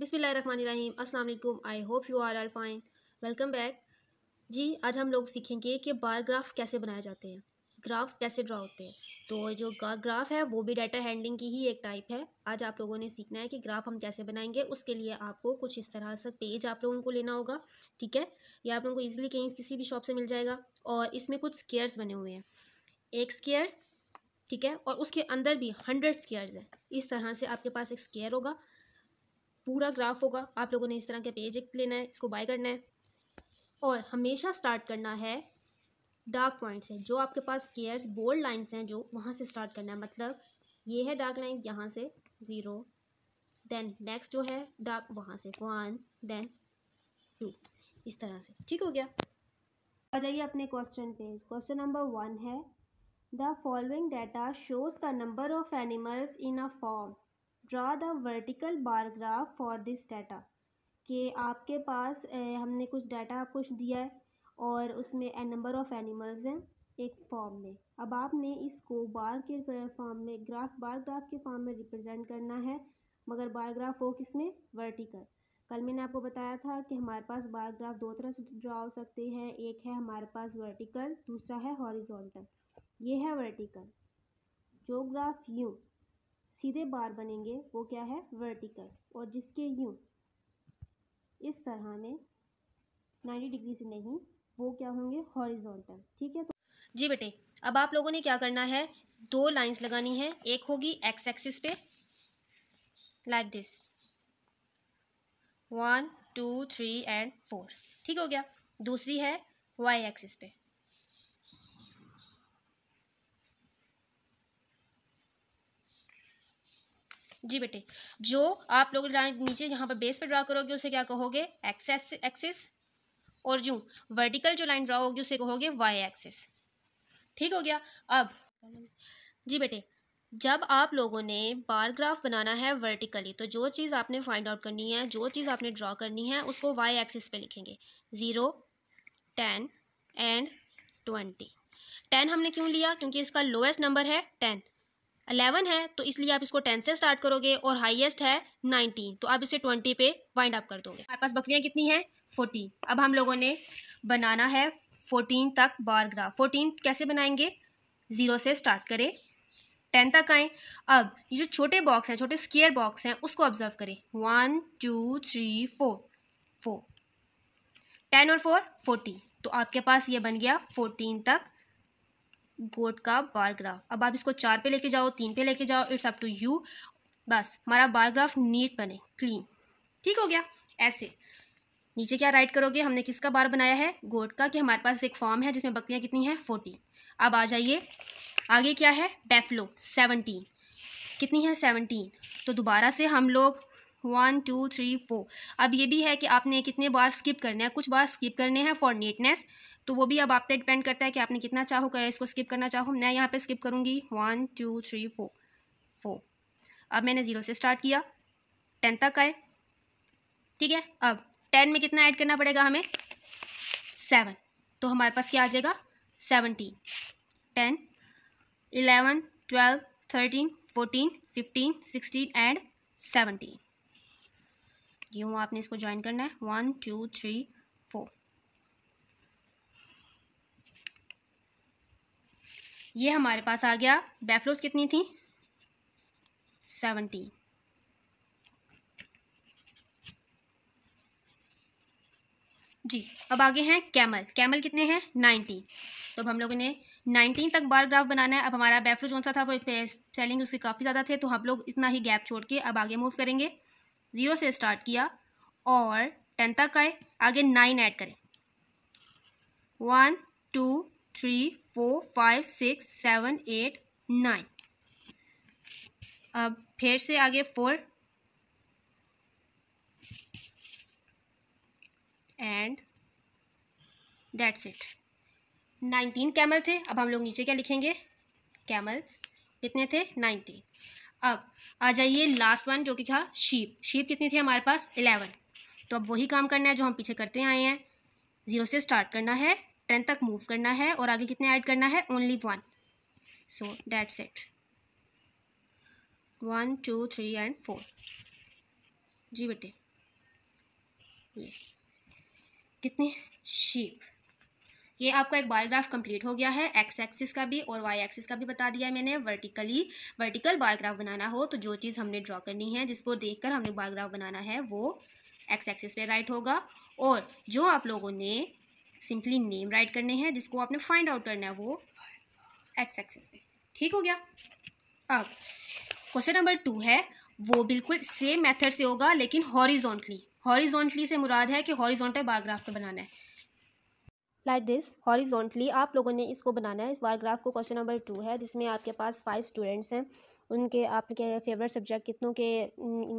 बिसमिल्ल रन अस्सलाम I hope you are are fine welcome back जी आज हम लोग सीखेंगे कि बार ग्राफ कैसे बनाए जाते हैं ग्राफ्स कैसे ड्रा होते हैं तो जो ग्राफ है वो भी डाटा हैंडलिंग की ही एक टाइप है आज आप लोगों ने सीखना है कि ग्राफ हम कैसे बनाएंगे उसके लिए आपको कुछ इस तरह से पेज आप लोगों को लेना होगा ठीक है या आप लोगों को ईजिली कहीं किसी भी शॉप से मिल जाएगा और इसमें कुछ स्केयर्स बने हुए हैं एक स्केयर ठीक है और उसके अंदर भी हंड्रेड स्केयर्स हैं इस तरह से आपके पास एक स्केयर होगा पूरा ग्राफ होगा आप लोगों ने इस तरह के पेज एक लेना है इसको बाय करना है और हमेशा स्टार्ट करना है डार्क पॉइंट से जो आपके पास केयर्स बोल्ड लाइन्स हैं जो वहाँ से स्टार्ट करना है मतलब ये है डार्क लाइन यहाँ से ज़ीरो देन नेक्स्ट जो है डार्क वहाँ से वन देन टू इस तरह से ठीक हो गया आ जाइए अपने क्वेश्चन पे क्वेश्चन नंबर वन है the following data shows the number of animals in a form draw the vertical bar graph for this data कि आपके पास हमने कुछ डाटा आपको दिया है और उसमें ए नंबर ऑफ़ एनिमल्स हैं एक फॉर्म में अब आपने इसको बार के फॉर्म में ग्राफ बार ग्राफ के फॉर्म में रिप्रेजेंट करना है मगर बार ग्राफ हो किस में वर्टिकल कल मैंने आपको बताया था कि हमारे पास बार ग्राफ दो तरह से ड्रा हो सकते हैं एक है हमारे पास वर्टिकल दूसरा है हॉरिजॉन्टल ये है वर्टिकल जो ग्राफ यूँ सीधे बार बनेंगे वो क्या है वर्टिकल और जिसके यूँ इस तरह में 90 डिग्री से नहीं वो क्या होंगे हॉरिजॉन्टल ठीक है तो जी बेटे अब आप लोगों ने क्या करना है दो लाइंस लगानी है एक होगी एक्स एक्सिस पे like this one two three and four ठीक हो गया दूसरी है वाई एक्सिस पे जी बेटे जो आप लोग नीचे यहाँ पर बेस पे ड्रा करोगे उसे क्या कहोगे एक्सेस एक्सिस और जो वर्टिकल जो लाइन ड्रा होगी उसे कहोगे वाई एक्सिस ठीक हो गया अब जी बेटे जब आप लोगों ने बार ग्राफ बनाना है वर्टिकली तो जो चीज़ आपने फाइंड आउट करनी है जो चीज़ आपने ड्रा करनी है उसको वाई एक्सिस पे लिखेंगे zero ten and twenty ten हमने क्यों लिया क्योंकि इसका लोएस्ट नंबर है टेन अलेवन है तो इसलिए आप इसको टेन से स्टार्ट करोगे और हाईएस्ट है नाइनटीन तो आप इसे ट्वेंटी पे वाइंड अप कर दोगे हमारे पास बकरियाँ कितनी हैं फोर्टीन अब हम लोगों ने बनाना है फोर्टीन तक बार ग्राफ फोर्टीन कैसे बनाएंगे ज़ीरो से स्टार्ट करें टेन तक आए अब ये जो छोटे बॉक्स हैं छोटे स्केयर बॉक्स हैं उसको ऑब्जर्व करें one two three four four ten और फोर फोर्टीन तो आपके पास ये बन गया फोर्टीन तक गोट का बार ग्राफ अब आप इसको चार पे लेके जाओ तीन पे लेके जाओ इट्स अप टू यू बस हमारा बार ग्राफ नीट बने क्लीन ठीक हो गया ऐसे नीचे क्या राइट करोगे हमने किसका बार बनाया है गोट का कि हमारे पास एक फॉर्म है जिसमें बकरियाँ कितनी हैं फोर्टीन अब आ जाइए आगे क्या है बेफलो सेवनटीन कितनी है सेवनटीन तो दोबारा से हम लोग वन टू थ्री फोर अब ये भी है कि आपने कितने बार स्किप करने हैं कुछ बार स्किप करने हैं फॉर नीटनेस तो वो भी अब आप पे डिपेंड करता है कि आपने कितना चाहो कर इसको स्किप करना चाहो मैं यहाँ पे स्किप करूँगी one two three four four अब मैंने ज़ीरो से स्टार्ट किया टेन तक आए ठीक है अब टेन में कितना ऐड करना पड़ेगा हमें सेवन तो हमारे पास क्या आ जाएगा seventeen ten eleven twelve thirteen fourteen fifteen sixteen and seventeen यूँ आपने इसको ज्वाइन करना है वन टू थ्री फोर ये हमारे पास आ गया बैफलोस कितनी थी सेवनटीन जी अब आगे हैं कैमल कैमल कितने हैं नाइनटीन तो अब हम लोगों ने नाइनटीन तक बार ग्राफ बनाना है अब हमारा बैफ्लो जोन सा था वो सेलिंग उसके काफ़ी ज़्यादा थे तो हम लोग इतना ही गैप छोड़ के अब आगे मूव करेंगे ज़ीरो से स्टार्ट किया और टेन तक आए आगे नाइन ऐड करें one two three four five six seven eight nine अब फिर से आगे four and that's it nineteen camel थे अब हम लोग नीचे क्या लिखेंगे कैमल्स कितने थे नाइनटीन अब आ जाइए लास्ट वन जो कि था शीप शीप कितनी थी हमारे पास इलेवन तो अब वही काम करना है जो हम पीछे करते आए हैं ज़ीरो से स्टार्ट करना है टेन तक मूव करना है और आगे कितने ऐड करना है only one so data set one two three and four जी बेटे ये कितने शीप ये आपका एक बायोग्राफ कंप्लीट हो गया है एक्स एक्सिस का भी और वाई एक्सिस का भी बता दिया है मैंने वर्टिकली वर्टिकल बायोग्राफ बनाना हो तो जो चीज़ हमने ड्रॉ करनी है जिसको देखकर हमने बायोग्राफ बनाना है वो एक्स एक्सिस पे राइट होगा और जो आप लोगों ने सिंपली नेम राइट करने हैं जिसको आपने फाइंड आउट करना है वो एक्स एक्सेस पे ठीक हो गया अब क्वेश्चन नंबर टू है वो बिल्कुल सेम मेथड से होगा लेकिन हॉरिजॉन्टली हॉरिजॉन्टली से मुराद है कि हॉरिजॉन्टल बायोग्राफ पे बनाना है लाइक दिस हॉरिजॉन्टली आप लोगों ने इसको बनाना है इस बायोग्राफ को क्वेश्चन नंबर टू है जिसमें आपके पास फाइव स्टूडेंट्स हैं उनके आपके फेवरेट सब्जेक्ट कितनों के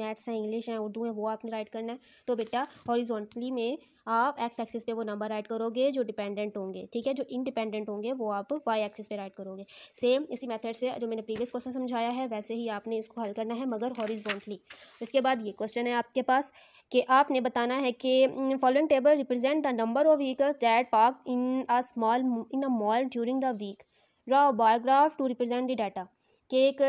मैथ्स हैं इंग्लिश हैं उर्दू हैं वो आपने राइट करना है तो बेटा हॉरिजॉन्टली में आप एक्स एक्सिस पे वो नंबर राइट करोगे जो डिपेंडेंट होंगे ठीक है जो इनडिपेंडेंट होंगे वो आप वाई एक्सिस पे राइट करोगे सेम इसी मेथड से जो मैंने प्रीवियस क्वेश्चन समझाया है वैसे ही आपने इसको हल करना है मगर हॉरिजॉन्टली उसके बाद ये क्वेश्चन है आपके पास कि आपने बताना है कि following table represent the number of vehicles that park in a small in a mall during the week draw bar graph to represent the data कि एक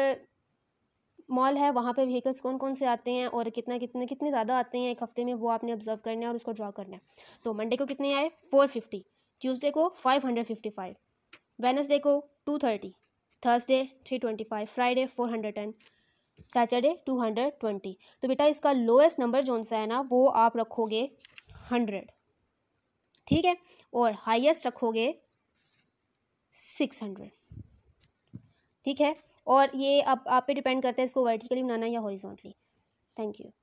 मॉल है वहाँ पे व्हीकल्स कौन कौन से आते हैं और कितना कितने कितने ज़्यादा आते हैं एक हफ्ते में वो आपने ऑब्जर्व करना है और उसको ड्रा करना है तो मंडे को कितने आए फोर फिफ्टी ट्यूजडे को five hundred fifty five Wednesday को two thirty Thursday three twenty five Friday four hundred ten Saturday two hundred twenty तो बेटा इसका लोएस्ट नंबर जो सा है ना वो आप रखोगे हंड्रेड ठीक है और हाइएस्ट रखोगे सिक्स हंड्रेड ठीक है और ये आप आप पे डिपेंड करता है इसको वर्टिकली बनाना या हॉरिजॉन्टली थैंक यू